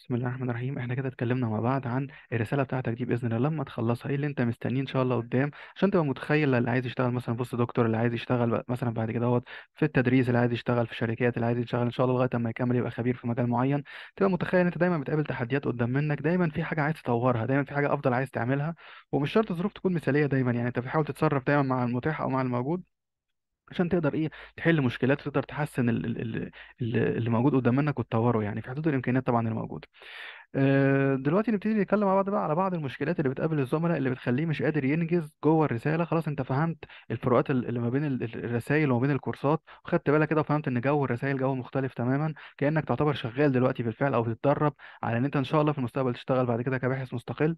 بسم الله الرحمن الرحيم احنا كده اتكلمنا مع بعض عن الرساله بتاعتك دي باذن الله لما تخلصها ايه اللي انت مستنيه ان شاء الله قدام عشان تبقى متخيل اللي عايز يشتغل مثلا بص دكتور اللي عايز يشتغل مثلا بعد كده في التدريس اللي عايز يشتغل في الشركات اللي عايز يشتغل ان شاء الله لغايه اما يكمل يبقى خبير في مجال معين تبقى متخيل انت دايما بتقابل تحديات قدام منك دايما في حاجه عايز تطورها دايما في حاجه افضل عايز تعملها ومش شرط الظروف تكون مثاليه دايما يعني انت بتحاول تتصرف دايما مع المتاح او مع الموجود عشان تقدر ايه تحل مشكلات وتقدر تحسن اللي موجود قدام منك وتطوره يعني في حدود الامكانيات طبعا الموجوده آه، دلوقتي نبتدي نتكلم مع بعض بقى على بعض المشكلات اللي بتقابل الزملاء اللي بتخليه مش قادر ينجز جوه الرساله خلاص انت فهمت الفروقات اللي ما بين الرسائل وما بين الكورسات وخدت بالك كده وفهمت ان جو الرسائل جو مختلف تماما كانك تعتبر شغال دلوقتي بالفعل او بتتدرب على ان انت ان شاء الله في المستقبل تشتغل بعد كده كباحث مستقل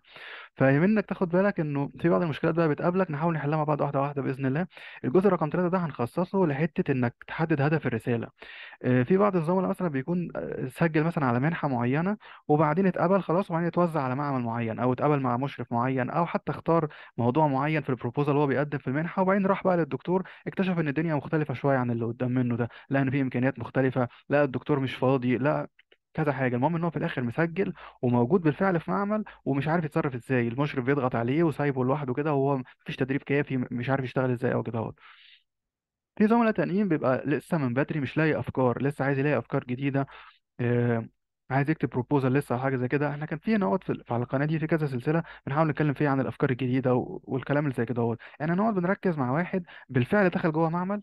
فيمنك انك تاخد بالك انه في بعض المشكلات بقى بتقابلك نحاول نحلها مع بعض واحده واحده باذن الله الجزء رقم ثلاثة ده هنخصصه لحته انك تحدد هدف الرساله آه، في بعض الزملاء مثلا بيكون آه، سجل مثلا على منحه معينه وبعدين وبعدين اتقبل خلاص وبعدين اتوزع على معمل معين او اتقبل مع مشرف معين او حتى اختار موضوع معين في البروبوزال اللي هو بيقدم في المنحه وبعدين راح بقى للدكتور اكتشف ان الدنيا مختلفه شويه عن اللي قدام منه ده لان في امكانيات مختلفه لا الدكتور مش فاضي لا كذا حاجه المهم ان هو في الاخر مسجل وموجود بالفعل في معمل ومش عارف يتصرف ازاي المشرف بيضغط عليه وسايبه لوحده كده وهو مفيش تدريب كافي مش عارف يشتغل ازاي او كده اهوت في زملاء تانيين بيبقى لسه من بدري مش لاقي افكار لسه عايز يلاقي افكار جديده آه، عايز يكتب بروبوزال لسه او حاجه زي كده احنا كان في نقط في على القناه دي في كذا سلسله بنحاول نتكلم فيها عن الافكار الجديده و- والكلام اللي زي كده اهوت احنا نقعد بنركز مع واحد بالفعل دخل جوه معمل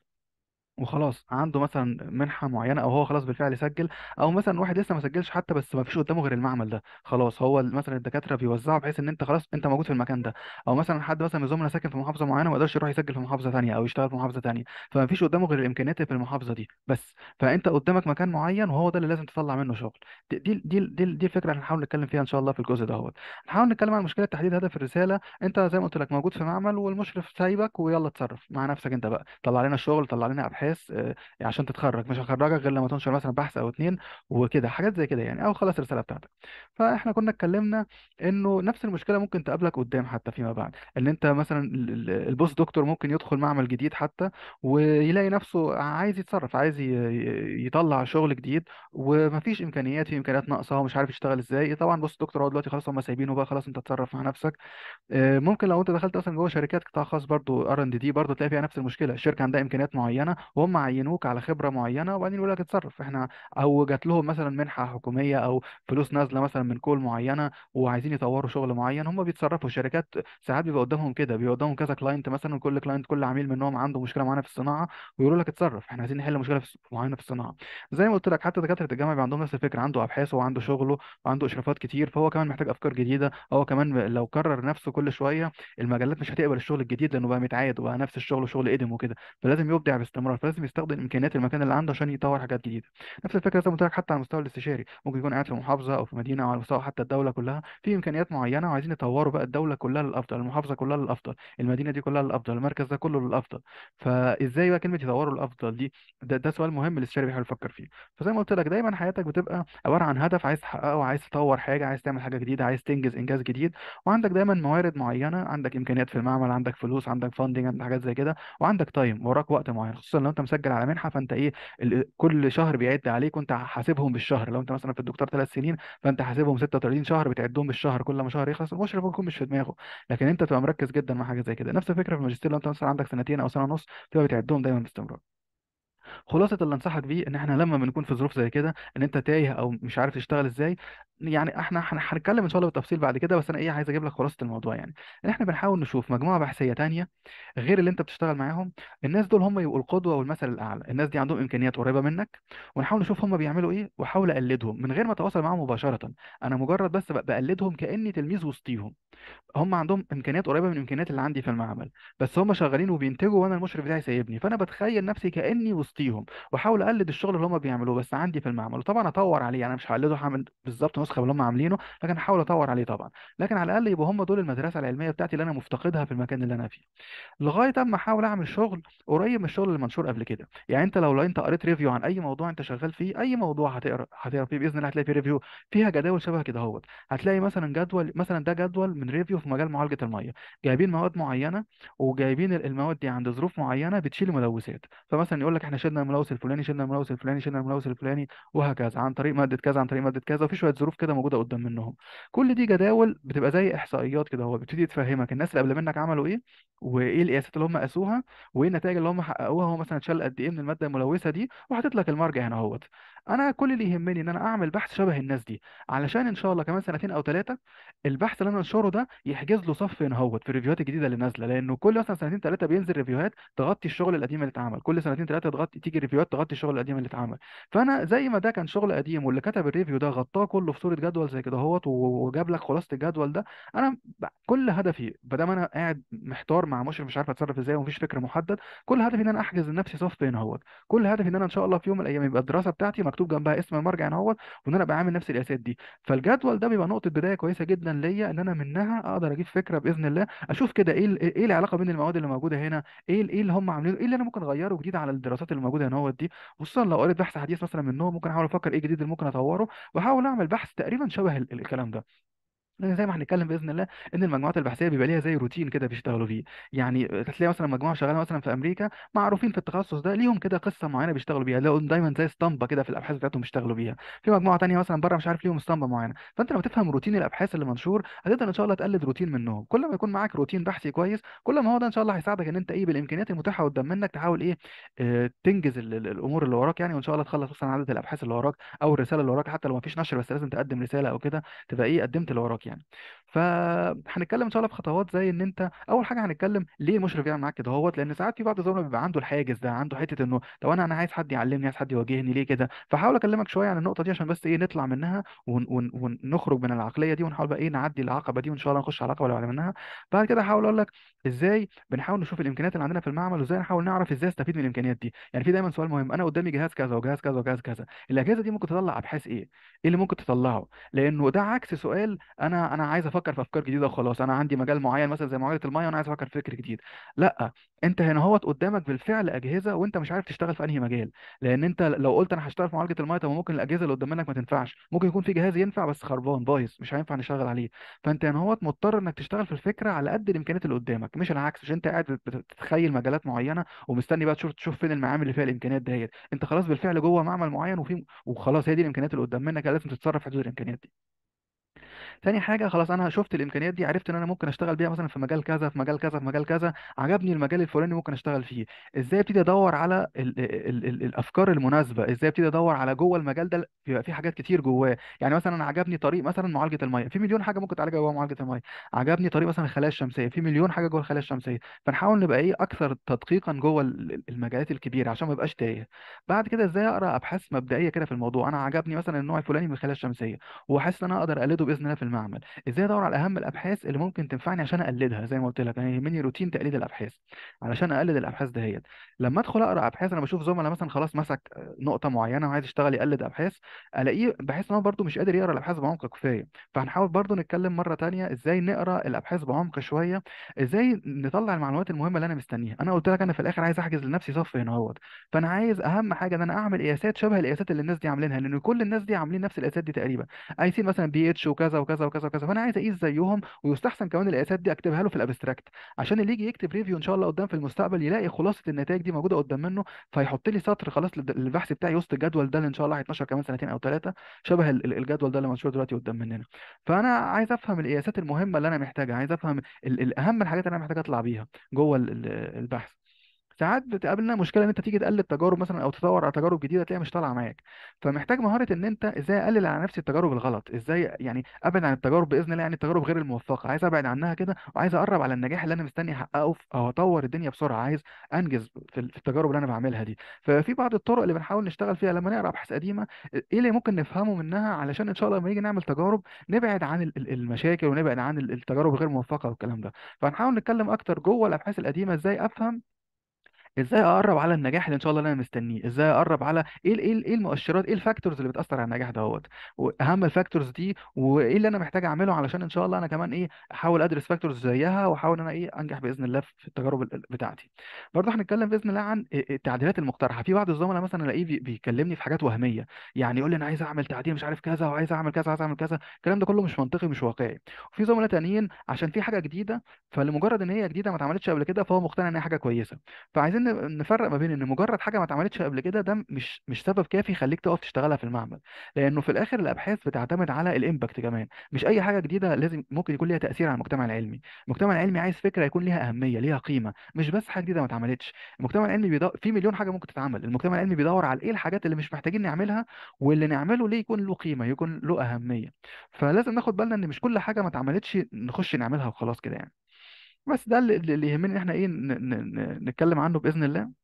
وخلاص عنده مثلا منحه معينه او هو خلاص بالفعل سجل او مثلا واحد لسه ما سجلش حتى بس ما فيش قدامه غير المعمل ده خلاص هو مثلا الدكاتره بيوزعه بحيث ان انت خلاص انت موجود في المكان ده او مثلا حد مثلا من زملاء ساكن في محافظه معينه ما يقدرش يروح يسجل في محافظه ثانيه او يشتغل في محافظه ثانيه فما فيش قدامه غير الامكانيات اللي في المحافظه دي بس فانت قدامك مكان معين وهو ده اللي لازم تطلع منه شغل دي دي دي, دي, دي الفكره اللي هنحاول نتكلم فيها ان شاء الله في الجزء دهوت هنحاول نتكلم عن مشكله تحديد هدف الرساله انت زي ما قلت لك موجود في معمل والمشرف سايبك ويلا اتصرف مع نفسك انت بقى طلع لنا الشغل طلع لنا ابحاث الناس آه، عشان تتخرج مش هخرجك غير لما تنشر مثلا بحث او اتنين وكده حاجات زي كده يعني او خلاص الرساله بتاعتك فاحنا كنا اتكلمنا انه نفس المشكله ممكن تقابلك قدام حتى فيما بعد ان انت مثلا البوست دكتور ممكن يدخل معمل جديد حتى ويلاقي نفسه عايز يتصرف عايز يطلع شغل جديد ومفيش امكانيات في امكانيات ناقصه ومش عارف يشتغل ازاي طبعا بوست دكتور هو دلوقتي خلاص هم سايبينه بقى خلاص انت تتصرف مع نفسك آه، ممكن لو انت دخلت اصلا جوه شركات قطاع خاص برضو ار ان دي برضو تلاقي فيها نفس المشكله الشركه عندها امكانيات معينه وهم عينوك على خبره معينه وبعدين يقول لك اتصرف احنا او جات لهم مثلا منحه حكوميه او فلوس نازله مثلا من كول معينه وعايزين يطوروا شغل معين هم بيتصرفوا الشركات ساعات بيبقى قدامهم كده بيبقى قدامهم كذا كلاينت مثلا كل كلاينت كل عميل منهم عنده مشكله معينه في الصناعه ويقولوا لك اتصرف احنا عايزين نحل مشكله معينه في الصناعه زي ما قلت لك حتى دكاتره الجامعه بيبقى عندهم نفس الفكره عنده ابحاثه وعنده شغله وعنده اشرافات كتير فهو كمان محتاج افكار جديده هو كمان لو كرر نفسه كل شويه المجالات مش هتقبل الشغل الجديد لانه بقى متعاد وبقى نفس الشغل شغل قدم وكده فلازم يبدع باستمرار لازم يستخدم امكانيات المكان اللي عنده عشان يطور حاجات جديده نفس الفكره زي ما قلت لك حتى على المستوى الاستشاري ممكن يكون قاعد في محافظه او في مدينه او على مستوى حتى الدوله كلها في امكانيات معينه وعايزين يطوروا بقى الدوله كلها للافضل المحافظه كلها للافضل المدينه دي كلها للافضل المركز ده كله للافضل فازاي بقى كلمه يطوروا للافضل دي ده, ده سؤال مهم الاستشاري بيحاول يفكر فيه فزي ما قلت لك دايما حياتك بتبقى عباره عن هدف عايز تحققه عايز تطور حاجه عايز تعمل حاجه جديده عايز تنجز انجاز جديد وعندك دايما موارد معينه عندك امكانيات في المعمل عندك فلوس عندك فاندنج عندك حاجات زي كده وعندك تايم وراك وقت معين خصوصا لو انت مسجل على منحه فانت ايه كل شهر بيعد عليك وانت حاسبهم بالشهر لو انت مثلا في الدكتور ثلاث سنين فانت حاسبهم 36 شهر بتعدهم بالشهر كل ما شهر يخلص المشرف ممكن مش في دماغه لكن انت تبقى مركز جدا مع حاجه زي كده نفس الفكره في الماجستير لو انت مثلا عندك سنتين او سنه ونص تبقى بتعدهم دايما باستمرار خلاصه اللي انصحك بيه ان احنا لما بنكون في ظروف زي كده ان انت تايه او مش عارف تشتغل ازاي يعني احنا هنتكلم ان شاء الله بالتفصيل بعد كده بس انا ايه عايز اجيب لك خلاصه الموضوع يعني ان احنا بنحاول نشوف مجموعه بحثيه تانية غير اللي انت بتشتغل معاهم الناس دول هم يبقوا القدوه والمثل الاعلى الناس دي عندهم امكانيات قريبه منك ونحاول نشوف هم بيعملوا ايه واحاول اقلدهم من غير ما اتواصل معاهم مباشره انا مجرد بس بقلدهم كاني تلميذ وسطيهم هم عندهم امكانيات قريبه من الامكانيات اللي عندي في المعمل بس هم شغالين وبينتجوا وانا المشرف بتاعي سايبني فانا بتخيل نفسي كاني وسطيهم واحاول اقلد الشغل اللي هم بيعملوه بس عندي في المعمل وطبعا اطور عليه يعني انا مش هقلده هعمل بالظبط النسخه اللي هم عاملينه لكن هحاول اطور عليه طبعا لكن على الاقل يبقى هم دول المدرسه العلميه بتاعتي اللي انا مفتقدها في المكان اللي انا فيه لغايه اما احاول اعمل شغل قريب من الشغل المنشور قبل كده يعني انت لو لو انت قريت ريفيو عن اي موضوع انت شغال فيه اي موضوع هتقرا هتقرا فيه باذن الله هتلاقي فيه ريفيو فيها جداول شبه كده اهوت هتلاقي مثلا جدول مثلا ده جدول من ريفيو في مجال معالجه الميه جايبين مواد معينه وجايبين المواد دي عند ظروف معينه بتشيل ملوثات فمثلا يقول لك احنا شلنا الملوث الفلاني شلنا الملوث الفلاني شلنا الملوث الفلاني وهكذا عن طريق ماده كذا عن طريق ماده كذا وفي شويه ظروف كده موجوده قدام منهم كل دي جداول بتبقى زي احصائيات كده هو بيبتدي تفهمك الناس اللي قبل منك عملوا ايه وايه القياسات اللي هم قاسوها وايه النتائج اللي هم حققوها هو مثلا شال قد ايه من الماده الملوثه دي وحاطط لك المرجع هنا اهوت انا كل اللي يهمني ان انا اعمل بحث شبه الناس دي علشان ان شاء الله كمان سنتين او ثلاثه البحث اللي انا انشره ده يحجز له صف هوت في الريفيوهات الجديده اللي نازله لانه كل مثلا سنتين ثلاثه بينزل ريفيوهات تغطي الشغل القديم اللي اتعمل كل سنتين ثلاثه تغطي تيجي ريفيوهات تغطي الشغل القديم اللي اتعمل فانا زي ما ده كان شغل قديم واللي كتب الريفيو ده غطاه كله في صوره جدول زي كده هوت وجاب لك خلاصه الجدول ده انا كل هدفي ما دام انا قاعد محتار مع مشرف مش عارف اتصرف ازاي ومفيش فكر محدد كل هدفي ان انا احجز لنفسي صف هوت كل هدفي ان انا ان شاء الله في يوم من الايام يبقى الدراسه بتاعتي مكتوب جنبها اسم المرجع يعني اهوت وان انا ابقى عامل نفس القياسات دي فالجدول ده بيبقى نقطه بدايه كويسه جدا ليا ان انا منها اقدر اجيب فكره باذن الله اشوف كده ايه ايه العلاقه بين المواد اللي موجوده هنا ايه ايه اللي هم عاملينه ايه اللي انا ممكن اغيره جديد على الدراسات اللي موجوده هنا اهوت دي خصوصا لو قريت بحث حديث مثلا منهم ممكن احاول افكر ايه جديد اللي ممكن اطوره واحاول اعمل بحث تقريبا شبه الكلام ده زي ما هنتكلم باذن الله ان المجموعات البحثيه بيبقى ليها زي روتين كده بيشتغلوا فيه يعني هتلاقي مثلا مجموعه شغاله مثلا في امريكا معروفين في التخصص ده ليهم كده قصه معينه بيشتغلوا بيها لهم دايما زي اسطمبه كده في الابحاث بتاعتهم بيشتغلوا بيها في مجموعه تانيه مثلا بره مش عارف ليهم اسطمبه معينه فانت لما تفهم روتين الابحاث اللي منشور هتقدر ان شاء الله تقلد روتين منهم كل ما يكون معاك روتين بحثي كويس كل ما هو ده ان شاء الله هيساعدك ان انت ايه بالامكانيات المتاحه قدام منك تحاول ايه آه، تنجز الامور اللي وراك يعني وان شاء الله تخلص مثلا عدد الابحاث اللي وراك او الرساله اللي وراك حتى لو ما فيش نشر بس لازم تقدم رساله او كده تبقى ايه قدمت اللي وراك يعني. يعني فهنتكلم ان شاء الله في خطوات زي ان انت اول حاجه هنتكلم ليه المشرف يعمل معاك كده هوت لان ساعات في بعض الزملاء بيبقى عنده الحاجز ده عنده حته انه طب انا انا عايز حد يعلمني عايز حد يواجهني ليه كده فحاول اكلمك شويه عن النقطه دي عشان بس ايه نطلع منها ون ون ونخرج من العقليه دي ونحاول بقى ايه نعدي العقبه دي وان شاء الله نخش على العقبه اللي بعد منها بعد كده هحاول اقول لك ازاي بنحاول نشوف الامكانيات اللي عندنا في المعمل وازاي نحاول نعرف ازاي استفيد من الامكانيات دي يعني في دايما سؤال مهم انا قدامي جهاز كذا وجهاز كذا وجهاز كذا الاجهزه دي ممكن تطلع ابحاث ايه ايه اللي ممكن تطلعه لانه ده عكس سؤال انا انا انا عايز افكر في افكار جديده وخلاص انا عندي مجال معين مثلا زي معالجه الميه وانا عايز افكر في فكر جديد لا انت هنا هوت قدامك بالفعل اجهزه وانت مش عارف تشتغل في انهي مجال لان انت لو قلت انا هشتغل في معالجه الميه طب ممكن الاجهزه اللي قدام منك ما تنفعش ممكن يكون في جهاز ينفع بس خربان بايظ مش هينفع نشتغل عليه فانت هنا هوت مضطر انك تشتغل في الفكره على قد الامكانيات اللي قدامك مش العكس مش انت قاعد بتتخيل مجالات معينه ومستني بقى تشوف تشوف فين المعامل اللي فيها الامكانيات ديت انت خلاص بالفعل جوه معمل معين وفي وخلاص هي دي الامكانيات اللي قدام منك لازم تتصرف في حدود الامكانيات دي تاني حاجه خلاص انا شفت الامكانيات دي عرفت ان انا ممكن اشتغل بيها مثلا في مجال كذا في مجال كذا في مجال كذا عجبني المجال الفلاني ممكن اشتغل فيه ازاي ابتدي ادور على الـ الـ الـ الافكار المناسبه ازاي ابتدي ادور على جوه المجال ده بيبقى في حاجات كتير جواه يعني مثلا عجبني طريق مثلا معالجه الميه في مليون حاجه ممكن تعالجها جوه معالجه الميه عجبني طريق مثلا الخلايا الشمسيه في مليون حاجه جوه الخلايا الشمسيه فنحاول نبقى ايه اكثر تدقيقا جوه المجالات الكبيره عشان ما يبقاش تايه بعد كده ازاي اقرا ابحاث مبدئيه كده في الموضوع انا عجبني مثلا النوع الفلاني من الخلايا الشمسيه وحاسس ان انا اقدر اقلده باذن الله في المعمل ازاي ادور على اهم الابحاث اللي ممكن تنفعني عشان اقلدها زي ما قلت لك انا يهمني روتين تقليد الابحاث علشان اقلد الابحاث دهيت لما ادخل اقرا ابحاث انا بشوف زملاء مثلا خلاص مسك نقطه معينه وعايز يشتغل يقلد ابحاث الاقيه بحس ان هو برده مش قادر يقرا الابحاث بعمق كفايه فهنحاول برده نتكلم مره ثانيه ازاي نقرا الابحاث بعمق شويه ازاي نطلع المعلومات المهمه اللي انا مستنيها انا قلت لك انا في الاخر عايز احجز لنفسي صف هنا اهوت فانا عايز اهم حاجه ان انا اعمل قياسات شبه القياسات اللي الناس دي عاملينها لان كل الناس دي عاملين نفس القياسات دي تقريبا قايسين مثلا بي اتش وكذا وكذا وكذا وكذا وكذا فانا عايز اقيس زيهم ويستحسن كمان القياسات دي اكتبها له في الابستراكت عشان اللي يجي يكتب ريفيو ان شاء الله قدام في المستقبل يلاقي خلاصه النتائج دي موجوده قدام منه فيحط لي سطر خلاص للبحث بتاعي وسط الجدول ده اللي ان شاء الله هيتنشر كمان سنتين او ثلاثه شبه الجدول ده اللي منشور دلوقتي قدام مننا فانا عايز افهم القياسات المهمه اللي انا محتاجها عايز افهم اهم الحاجات اللي انا محتاج اطلع بيها جوه البحث ساعات بتقابلنا مشكله ان انت تيجي تقلد تجارب مثلا او تدور على تجارب جديده تلاقيها مش طالعه معاك فمحتاج مهاره ان انت ازاي اقلل على نفسي التجارب الغلط ازاي يعني ابعد عن التجارب باذن الله يعني التجارب غير الموفقه عايز ابعد عنها كده وعايز اقرب على النجاح اللي انا مستني احققه او اطور الدنيا بسرعه عايز انجز في التجارب اللي انا بعملها دي ففي بعض الطرق اللي بنحاول نشتغل فيها لما نقرا ابحاث قديمه ايه اللي ممكن نفهمه منها علشان ان شاء الله لما نيجي نعمل تجارب نبعد عن المشاكل ونبعد عن التجارب غير موفقه والكلام ده فهنحاول نتكلم اكتر جوه الابحاث القديمه ازاي افهم ازاي اقرب على النجاح اللي ان شاء الله اللي انا مستنيه ازاي اقرب على ايه ايه ايه المؤشرات ايه الفاكتورز اللي بتاثر على النجاح دوت واهم الفاكتورز دي وايه اللي انا محتاج اعمله علشان ان شاء الله انا كمان ايه احاول ادرس فاكتورز زيها واحاول ان انا ايه انجح باذن الله في التجارب بتاعتي برضه هنتكلم باذن الله عن التعديلات المقترحه في بعض الزملاء مثلا الاقيه بي- بيكلمني في حاجات وهميه يعني يقول لي انا عايز اعمل تعديل مش عارف كذا وعايز اعمل كذا وعايز اعمل كذا الكلام ده كله مش منطقي مش واقعي وفي زملاء تانيين عشان في حاجه جديده فلمجرد ان هي جديده ما اتعملتش قبل كده فهو مقتنع ان هي حاجه كويسه فعايزين نفرق ما بين ان مجرد حاجه ما اتعملتش قبل كده ده مش مش سبب كافي يخليك تقف تشتغلها في المعمل لانه في الاخر الابحاث بتعتمد على الامباكت كمان مش اي حاجه جديده لازم ممكن يكون ليها تاثير على المجتمع العلمي المجتمع العلمي عايز فكره يكون ليها اهميه ليها قيمه مش بس حاجه جديده ما اتعملتش المجتمع العلمي بيدور في مليون حاجه ممكن تتعمل المجتمع العلمي بيدور على ايه الحاجات اللي مش محتاجين نعملها واللي نعمله ليه يكون له قيمه يكون له اهميه فلازم ناخد بالنا ان مش كل حاجه ما اتعملتش نخش نعملها وخلاص كده يعني بس ده اللي يهمني ان احنا ايه نتكلم عنه باذن الله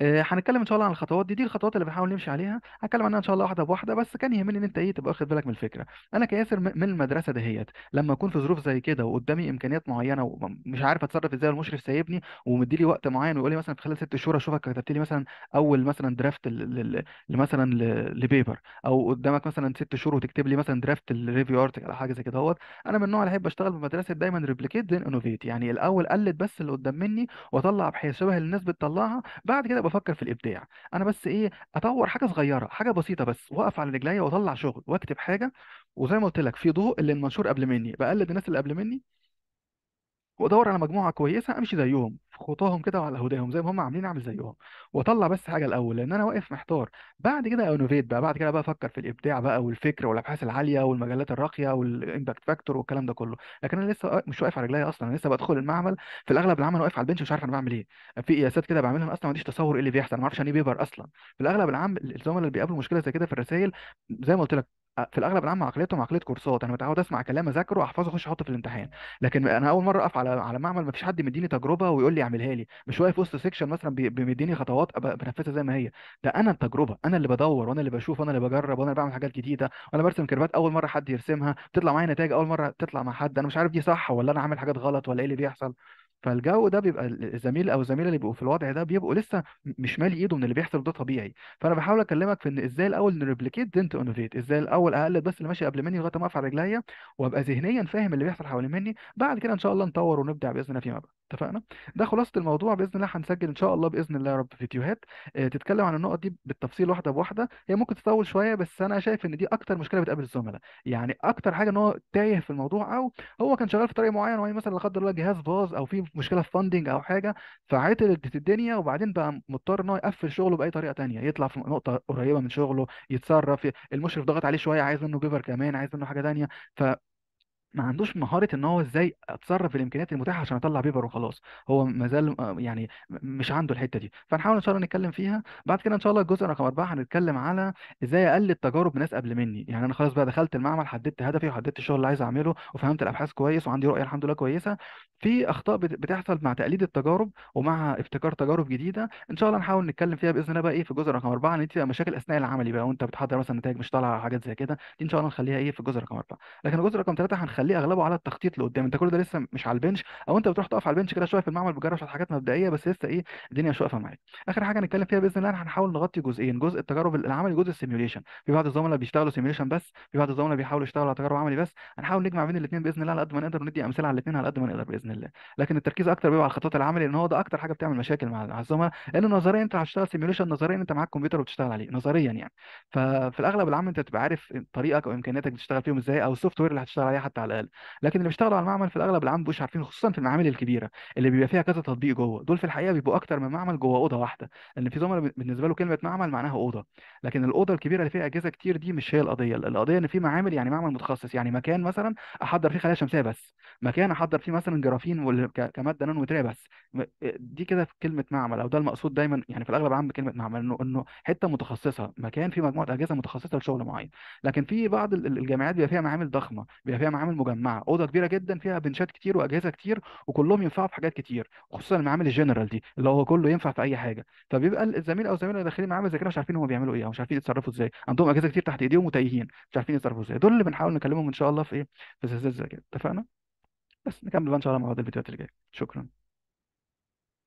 آه، هنتكلم ان شاء الله عن الخطوات دي دي الخطوات اللي بنحاول نمشي عليها هنتكلم عنها ان شاء الله واحده بواحده بس كان يهمني ان انت ايه تبقى واخد بالك من الفكره انا كياسر من المدرسه دهيت لما اكون في ظروف زي كده وقدامي امكانيات معينه ومش عارف اتصرف ازاي والمشرف سايبني ومديلي وقت معين ويقول لي مثلا في خلال ست شهور اشوفك كتبت لي مثلا اول مثلا درافت مثلا لبيبر او قدامك مثلا ست شهور وتكتب لي مثلا درافت الريفيو ارتكل او حاجه زي كده اهوت انا من النوع اللي احب اشتغل بمدرسه دايما ريبليكيت ذن انوفيت يعني الاول قلد بس اللي قدام مني واطلع بحيث شبه الناس بتطلعها بعد كده بفكر في الابداع انا بس ايه اطور حاجه صغيره حاجه بسيطه بس واقف على رجليا واطلع شغل واكتب حاجه وزي ما قلت لك في ضوء اللي المنشور قبل مني بقلد الناس اللي قبل مني وادور على مجموعه كويسه امشي زيهم في خطاهم كده وعلى هداهم زي ما هم عاملين اعمل زيهم واطلع بس حاجه الاول لان انا واقف محتار بعد كده انوفيت بقى بعد كده بقى افكر في الابداع بقى والفكر والابحاث العاليه والمجلات الراقيه والامباكت فاكتور والكلام ده كله لكن انا لسه مش واقف على رجلي اصلا انا لسه بدخل المعمل في الاغلب العمل واقف على البنش مش عارف انا بعمل ايه في قياسات كده بعملها اصلا ما عنديش تصور ايه اللي بيحصل ما اعرفش انا ايه بيبر اصلا في الاغلب العام الزملاء اللي بيقابلوا مشكله زي كده في الرسائل زي ما قلت لك آه، في الاغلب العام عقليتهم عقليه كورسات انا متعود اسمع كلام اذاكره احفظه اخش احطه في الامتحان لكن انا اول مره اقف على على معمل ما فيش حد مديني تجربه ويقول لي اعملها لي مش واقف وسط سيكشن مثلا بيديني خطوات بنفذها زي ما هي ده انا التجربه انا اللي بدور وانا اللي بشوف وانا اللي بجرب وانا اللي بعمل حاجات جديده وانا برسم كيرفات اول مره حد يرسمها تطلع معايا نتائج اول مره تطلع مع حد انا مش عارف دي صح ولا انا عامل حاجات غلط ولا ايه اللي بيحصل فالجو ده بيبقى الزميل او الزميله اللي بيبقوا في الوضع ده بيبقوا لسه مش مالي ايده من اللي بيحصل ده طبيعي فانا بحاول اكلمك في ان ازاي الاول نريبليكيت دنت انوفيت ازاي الاول اقلد بس اللي ماشي قبل مني لغايه ما اقف على رجليا وابقى ذهنيا فاهم اللي بيحصل حوالين مني بعد كده ان شاء الله نطور ونبدع باذن الله فيما بعد اتفقنا ده خلاصه الموضوع باذن الله هنسجل ان شاء الله باذن الله يا رب فيديوهات آه، تتكلم عن النقط دي بالتفصيل واحده بواحده هي ممكن تطول شويه بس انا شايف ان دي اكتر مشكله بتقابل الزملاء يعني اكتر حاجه ان هو تايه في الموضوع او هو كان شغال في طريق معين وهي مثلا لا قدر الله جهاز باظ او في مشكله في فاندنج او حاجه فعطل الدنيا وبعدين بقى مضطر ان هو يقفل شغله باي طريقه ثانيه يطلع في نقطه قريبه من شغله يتصرف المشرف ضغط عليه شويه عايز منه جيفر كمان عايز منه حاجه ثانيه ف ما عندوش مهاره ان هو ازاي اتصرف بالامكانيات المتاحه عشان اطلع بيبر وخلاص هو ما زال آه، يعني مش عنده الحته دي فنحاول ان شاء الله نتكلم فيها بعد كده ان شاء الله الجزء رقم اربعه هنتكلم على ازاي اقلد تجارب ناس قبل مني يعني انا خلاص بقى دخلت المعمل حددت هدفي وحددت الشغل اللي عايز اعمله وفهمت الابحاث كويس وعندي رؤيه الحمد لله كويسه في اخطاء بتحصل مع تقليد التجارب ومع ابتكار تجارب جديده ان شاء الله نحاول نتكلم فيها باذن الله بقى ايه في الجزء رقم اربعه ان انت مشاكل اثناء العملي بقى وانت بتحضر مثلا نتائج مش طالعه حاجات زي كده دي ان شاء الله نخليها ايه في الجزء رقم اربعه لكن الجزء رقم ثلاثه خليه اغلبه على التخطيط لقدام انت كل ده لسه مش على البنش او انت بتروح تقف على البنش كده شويه في المعمل بتجرب شويه حاجات مبدئيه بس لسه ايه الدنيا مش واقفه معاك اخر حاجه هنتكلم فيها باذن الله هنحاول نغطي جزئين جزء التجارب العملي وجزء السيميوليشن في بعض الزملاء بيشتغلوا سيميوليشن بس في بعض الزملاء بيحاولوا يشتغلوا على تجارب عملي بس هنحاول نجمع بين الاثنين باذن الله على قد ما نقدر وندي امثله على الاثنين على قد ما نقدر باذن الله لكن التركيز اكتر بيبقى على الخطوات العملي لان هو ده اكتر حاجه بتعمل مشاكل مع الزملاء لان نظريا انت هتشتغل سيميوليشن نظريا انت معاك كمبيوتر وبتشتغل عليه نظريا يعني ففي الاغلب العام انت تبقى عارف طريقك او امكانياتك تشتغل فيهم ازاي او السوفت وير اللي هتشتغل عليه حتى على الاقل لكن اللي بيشتغلوا على المعمل في الاغلب العام مش عارفين خصوصا في المعامل الكبيره اللي بيبقى فيها كذا تطبيق جوه دول في الحقيقه بيبقوا اكتر من معمل جوه اوضه واحده لان في زملاء بالنسبه له كلمه معمل معناها اوضه لكن الاوضه الكبيره اللي فيها اجهزه كتير دي مش هي القضيه القضيه ان في معامل يعني معمل متخصص يعني مكان مثلا احضر فيه خلايا شمسيه بس مكان احضر فيه مثلا جرافين كماده نانو بس آه، دي كده في كلمه معمل او ده المقصود دايما يعني في الاغلب العام بكلمه معمل انه انه حته متخصصه مكان فيه مجموعه اجهزه متخصصه لشغل معين لكن في بعض الجامعات بيبقى فيها معامل ضخمه بيبقى فيها معامل مجمعه اوضه كبيره جدا فيها بنشات كتير واجهزه كتير وكلهم ينفعوا في حاجات كتير خصوصا المعامل الجنرال دي اللي هو كله ينفع في اي حاجه فبيبقى الزميل او الزميله داخلين معاه مذاكره مش عارفين هم بيعملوا ايه او مش عارفين يتصرفوا ازاي عندهم اجهزه كتير تحت ايديهم وتايهين مش عارفين يتصرفوا ازاي دول اللي بنحاول نكلمهم ان شاء الله في ايه في سلسله زي اتفقنا بس نكمل بقى ان شاء الله مع بعض الفيديوهات اللي جايه شكرا